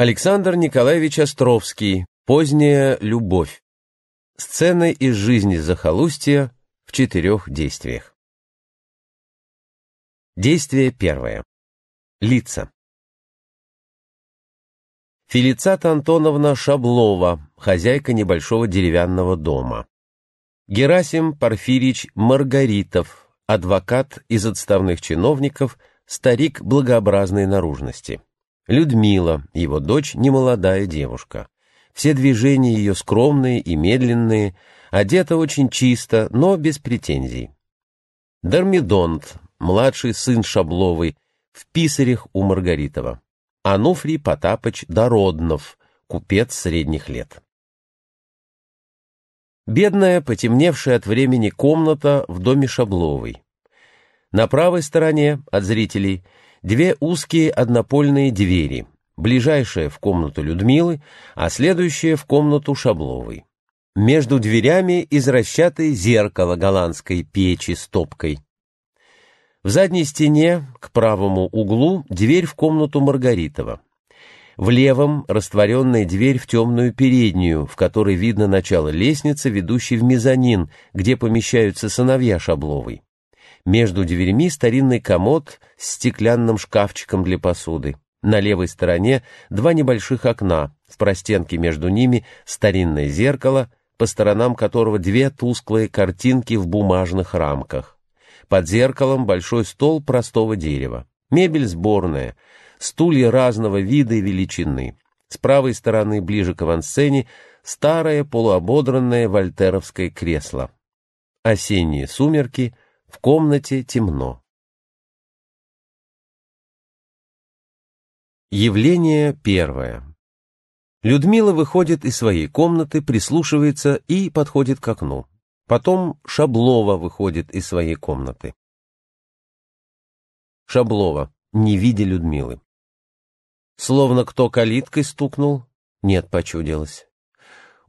Александр Николаевич Островский. Поздняя любовь. Сцены из жизни захолустья в четырех действиях. Действие первое. Лица. Фелицата Антоновна Шаблова, хозяйка небольшого деревянного дома. Герасим Порфирич Маргаритов, адвокат из отставных чиновников, старик благообразной наружности. Людмила, его дочь, немолодая девушка. Все движения ее скромные и медленные, одета очень чисто, но без претензий. Дармидонт, младший сын Шабловой, в писарях у Маргаритова. Ануфрий Потапыч Дороднов, купец средних лет. Бедная, потемневшая от времени комната в доме Шабловой. На правой стороне от зрителей – две узкие однопольные двери, ближайшая в комнату Людмилы, а следующая в комнату Шабловой. Между дверями изращатое зеркало голландской печи с топкой. В задней стене, к правому углу, дверь в комнату Маргаритова. В левом растворенная дверь в темную переднюю, в которой видно начало лестницы, ведущей в мезонин, где помещаются сыновья Шабловой. Между дверями старинный комод с стеклянным шкафчиком для посуды. На левой стороне два небольших окна, в простенке между ними старинное зеркало, по сторонам которого две тусклые картинки в бумажных рамках. Под зеркалом большой стол простого дерева. Мебель сборная, стулья разного вида и величины. С правой стороны, ближе к авансцене, старое полуободранное вольтеровское кресло. Осенние сумерки — в комнате темно. Явление первое. Людмила выходит из своей комнаты, прислушивается и подходит к окну. Потом Шаблова выходит из своей комнаты. Шаблова, не видя Людмилы. Словно кто калиткой стукнул, нет, почудилось.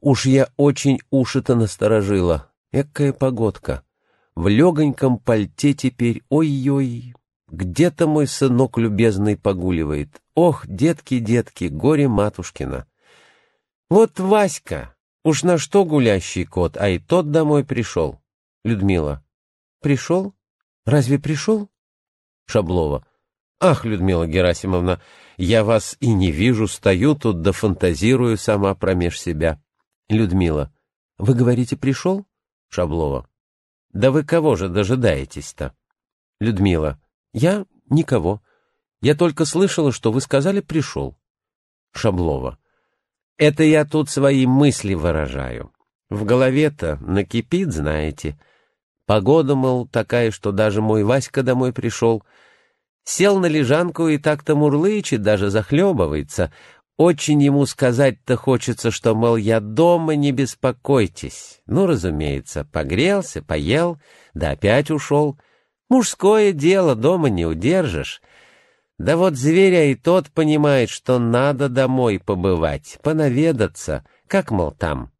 Уж я очень уши-то насторожила, экая погодка в легоньком пальте теперь, ой-ой, где-то мой сынок любезный погуливает. Ох, детки, детки, горе матушкина. Вот Васька, уж на что гулящий кот, а и тот домой пришел. Людмила. Пришел? Разве пришел? Шаблова. Ах, Людмила Герасимовна, я вас и не вижу, стою тут да фантазирую сама промеж себя. Людмила. Вы говорите, пришел? Шаблова. Да вы кого же дожидаетесь-то? Людмила. Я никого. Я только слышала, что вы сказали «пришел». Шаблова. Это я тут свои мысли выражаю. В голове-то накипит, знаете. Погода, мол, такая, что даже мой Васька домой пришел. Сел на лежанку и так-то мурлычет, даже захлебывается. Очень ему сказать-то хочется, что, мол, я дома, не беспокойтесь. Ну, разумеется, погрелся, поел, да опять ушел. Мужское дело дома не удержишь. Да вот зверя а и тот понимает, что надо домой побывать, понаведаться, как, мол, там.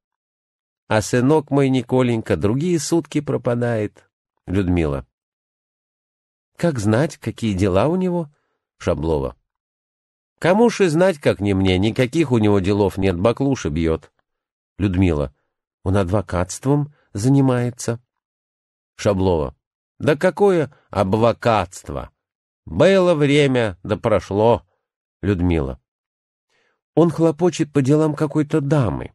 А сынок мой Николенька другие сутки пропадает. Людмила. Как знать, какие дела у него? Шаблова. Кому ж и знать, как не мне, никаких у него делов нет, баклуши бьет. Людмила. Он адвокатством занимается. Шаблова. Да какое адвокатство? Было время, да прошло. Людмила. Он хлопочет по делам какой-то дамы.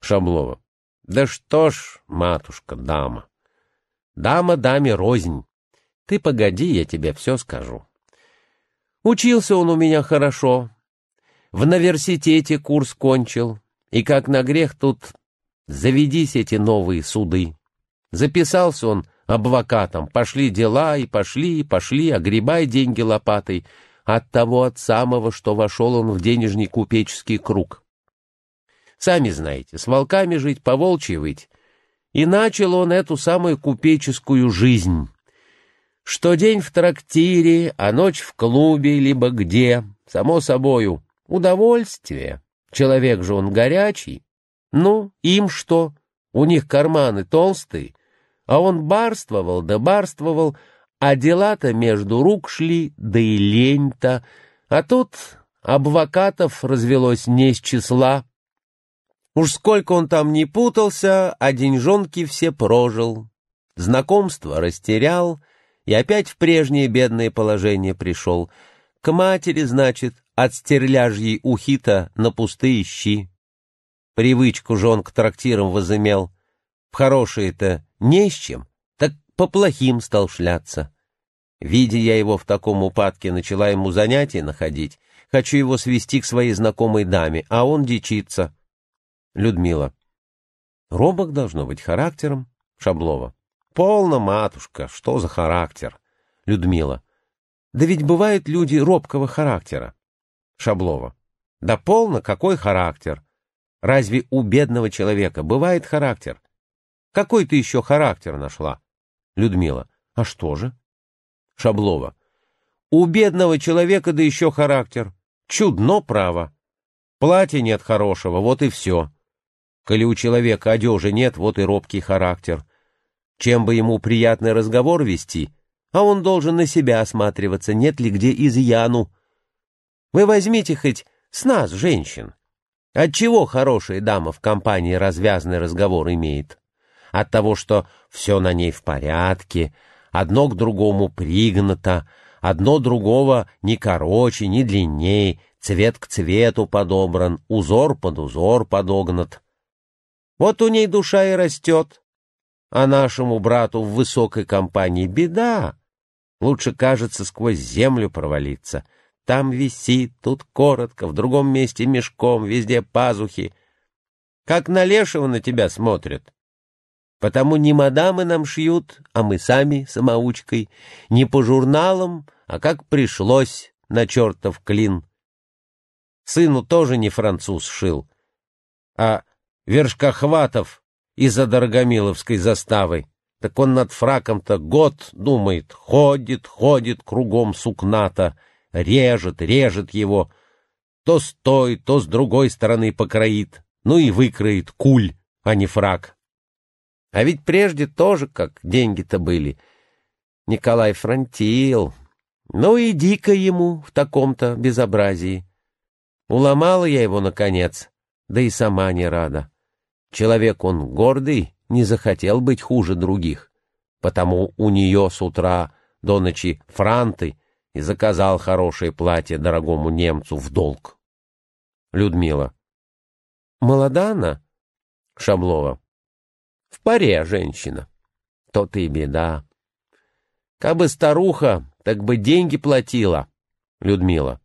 Шаблова. Да что ж, матушка, дама. Дама даме рознь. Ты погоди, я тебе все скажу. Учился он у меня хорошо. В университете курс кончил. И как на грех тут заведись эти новые суды. Записался он адвокатом. Пошли дела и пошли, и пошли, огребай деньги лопатой. От того от самого, что вошел он в денежный купеческий круг. Сами знаете, с волками жить, по волчьи выть. И начал он эту самую купеческую жизнь что день в трактире, а ночь в клубе, либо где, само собою, удовольствие. Человек же он горячий. Ну, им что? У них карманы толстые. А он барствовал да барствовал, а дела-то между рук шли, да и лень-то. А тут адвокатов развелось не с числа. Уж сколько он там не путался, а деньжонки все прожил. Знакомство растерял — и опять в прежнее бедное положение пришел. К матери, значит, от стерляжьей ухита на пустые щи. Привычку же он к трактирам возымел. В хорошее то не с чем, так по плохим стал шляться. Видя я его в таком упадке, начала ему занятия находить. Хочу его свести к своей знакомой даме, а он дичится. Людмила. Робок должно быть характером. Шаблова. Полно, матушка, что за характер? Людмила. Да ведь бывают люди робкого характера. Шаблова. Да полно, какой характер? Разве у бедного человека бывает характер? Какой ты еще характер нашла? Людмила. А что же? Шаблова. У бедного человека да еще характер. Чудно право. Платья нет хорошего, вот и все. Коли у человека одежи нет, вот и робкий характер. Чем бы ему приятный разговор вести, а он должен на себя осматриваться, нет ли где изъяну. Вы возьмите хоть с нас, женщин. Отчего хорошая дама в компании развязный разговор имеет? От того, что все на ней в порядке, одно к другому пригнато, одно другого не короче, не длиннее, цвет к цвету подобран, узор под узор подогнат. Вот у ней душа и растет, а нашему брату в высокой компании беда. Лучше, кажется, сквозь землю провалиться. Там висит, тут коротко, в другом месте мешком, везде пазухи. Как на лешего на тебя смотрят. Потому не мадамы нам шьют, а мы сами самоучкой, не по журналам, а как пришлось на чертов клин. Сыну тоже не француз шил, а вершкохватов и за Дорогомиловской заставой, Так он над фраком-то год думает, ходит, ходит кругом сукната, режет, режет его. То с той, то с другой стороны покроит, ну и выкроит куль, а не фрак. А ведь прежде тоже как деньги-то были. Николай фронтил. Ну и дико ему в таком-то безобразии. Уломала я его, наконец, да и сама не рада. Человек он гордый, не захотел быть хуже других, потому у нее с утра до ночи франты и заказал хорошее платье дорогому немцу в долг. Людмила. Молода она? Шамлова. В паре женщина. то ты и беда. Кабы старуха, так бы деньги платила. Людмила.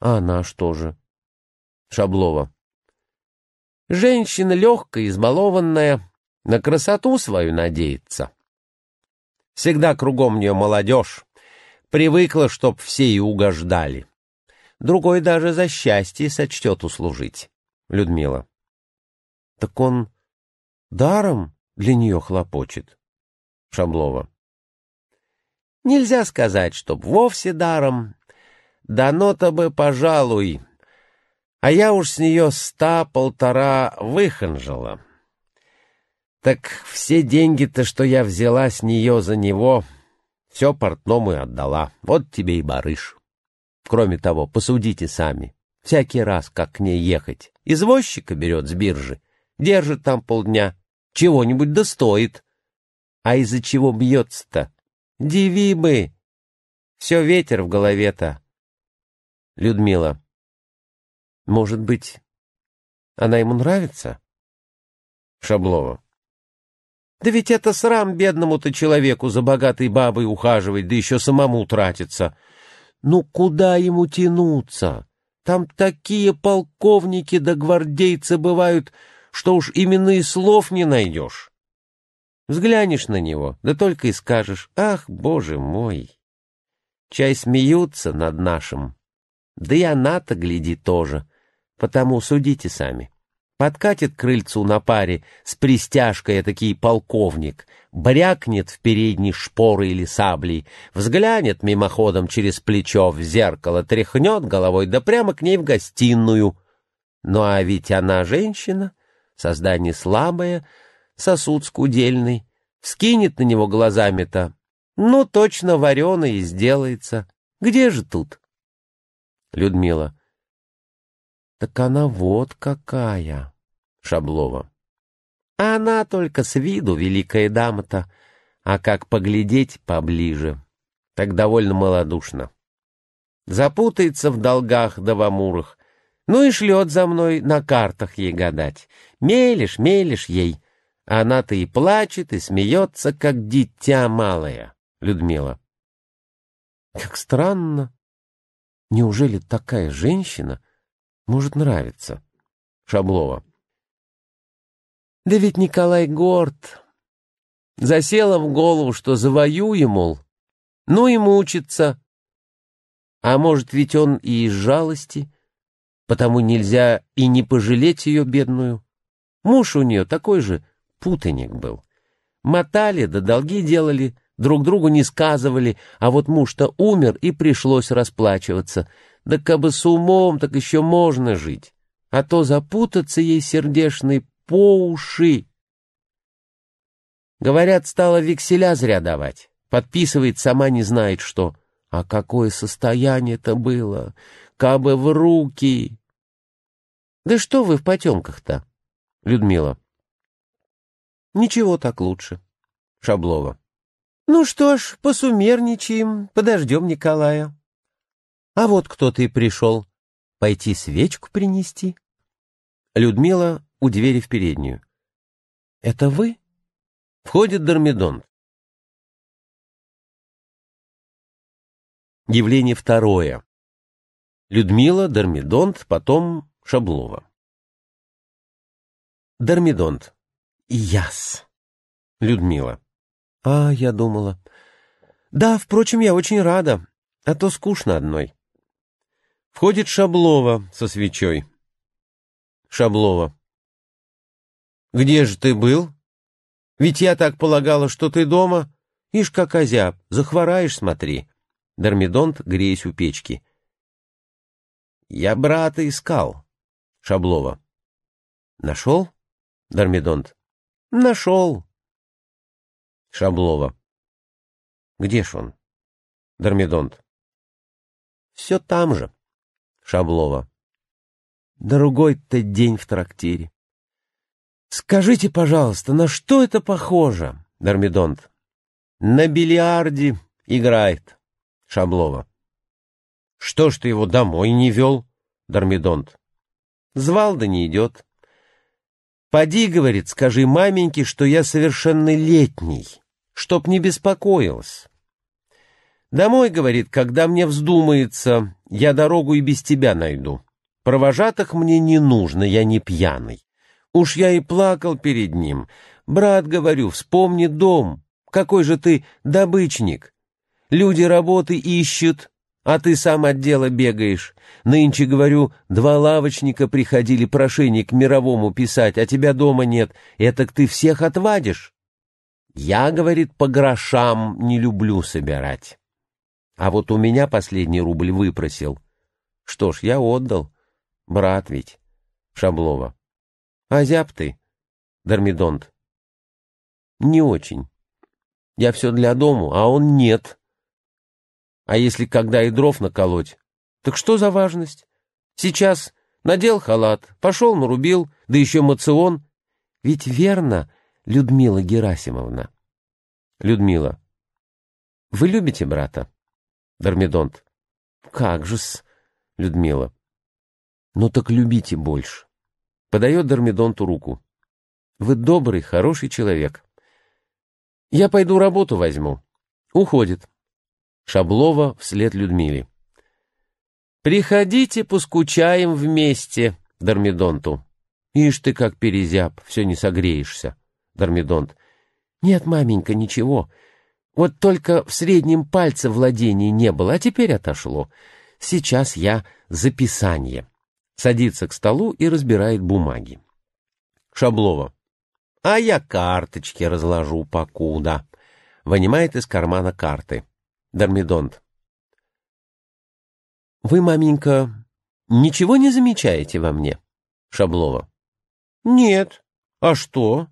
А она что же? Шаблова. Женщина легкая, измалованная, на красоту свою надеется. Всегда кругом нее молодежь, привыкла, чтоб все и угождали. Другой даже за счастье сочтет услужить. Людмила. Так он даром для нее хлопочет. Шамлова. Нельзя сказать, чтоб вовсе даром. Дано-то бы, пожалуй, а я уж с нее ста-полтора выханжила. Так все деньги-то, что я взяла с нее за него, все портному и отдала. Вот тебе и барыш. Кроме того, посудите сами. Всякий раз, как к ней ехать, извозчика берет с биржи, держит там полдня, чего-нибудь достоит, А из-за чего бьется-то? Диви мы! Все ветер в голове-то. Людмила, может быть, она ему нравится? Шаблова. Да ведь это срам бедному-то человеку за богатой бабой ухаживать, да еще самому тратиться. Ну куда ему тянуться? Там такие полковники да гвардейцы бывают, что уж именно и слов не найдешь. Взглянешь на него, да только и скажешь, ах, боже мой! Чай смеются над нашим. Да и она-то, гляди, тоже — Потому судите сами. Подкатит к крыльцу на паре с пристяжкой такие полковник, брякнет в передней шпоры или саблей, взглянет мимоходом через плечо в зеркало, тряхнет головой, да прямо к ней в гостиную. Ну а ведь она женщина, создание слабое, сосуд скудельный, скинет на него глазами-то. Ну, точно вареный и сделается. Где же тут? Людмила. Так она вот какая. Шаблова. Она только с виду великая дама-то, а как поглядеть поближе, так довольно малодушно. Запутается в долгах да в амурах, ну и шлет за мной на картах ей гадать. Мелешь, мелешь ей. А она-то и плачет, и смеется, как дитя малое. Людмила. Как странно. Неужели такая женщина может, нравится. Шаблова. Да ведь Николай горд. Засело в голову, что завоюем, мол. Ну и мучится. А может, ведь он и из жалости, потому нельзя и не пожалеть ее бедную. Муж у нее такой же путаник был. Мотали, да долги делали, друг другу не сказывали, а вот муж-то умер, и пришлось расплачиваться — да кабы с умом, так еще можно жить, а то запутаться ей сердешной по уши. Говорят, стала векселя зря давать, подписывает, сама не знает что. А какое состояние-то было, кабы в руки. Да что вы в потемках-то, Людмила? Ничего так лучше. Шаблова. Ну что ж, посумерничаем, подождем Николая. А вот кто ты пришел. Пойти свечку принести? Людмила у двери в переднюю. Это вы? Входит Дормидон. Явление второе. Людмила, Дормидонт, потом Шаблова. Дормидонт. Яс. Людмила. А, я думала. Да, впрочем, я очень рада, а то скучно одной. Входит Шаблова со свечой. Шаблова. «Где же ты был? Ведь я так полагала, что ты дома. Ишь, как озяб, захвораешь, смотри». Дормидонт, греясь у печки. «Я брата искал». Шаблова. «Нашел?» Дормидонт. «Нашел». Шаблова. «Где ж он?» Дормидонт. «Все там же». Шаблова. Другой-то день в трактире. Скажите, пожалуйста, на что это похоже? Дормидонт. На бильярде играет. Шаблова. Что ж ты его домой не вел? Дормидонт. Звал да не идет. Поди, говорит, скажи маменьке, что я совершеннолетний, чтоб не беспокоилась. Домой, говорит, когда мне вздумается, я дорогу и без тебя найду. Провожатых мне не нужно, я не пьяный. Уж я и плакал перед ним. Брат, говорю, вспомни дом. Какой же ты добычник. Люди работы ищут, а ты сам от дела бегаешь. Нынче, говорю, два лавочника приходили прошение к мировому писать, а тебя дома нет. Этак ты всех отвадишь. Я, говорит, по грошам не люблю собирать. А вот у меня последний рубль выпросил. Что ж, я отдал. Брат ведь. Шаблова. Азяб ты, Дормидонт. Не очень. Я все для дому, а он нет. А если когда и дров наколоть? Так что за важность? Сейчас надел халат, пошел нарубил, да еще мацион. Ведь верно, Людмила Герасимовна. Людмила, вы любите брата? Дармидонт, Как же-с, Людмила. Ну так любите больше. Подает Дармидонту руку. Вы добрый, хороший человек. Я пойду работу возьму. Уходит. Шаблова вслед Людмиле. «Приходите, поскучаем вместе», — Дармидонту. «Ишь ты, как перезяб, все не согреешься», — Дармидонт. «Нет, маменька, ничего. Вот только в среднем пальце владений не было, а теперь отошло. Сейчас я записание. Садится к столу и разбирает бумаги. Шаблова. А я карточки разложу покуда. Вынимает из кармана карты. Дармидонт, Вы, маменька, ничего не замечаете во мне? Шаблова. Нет. А что?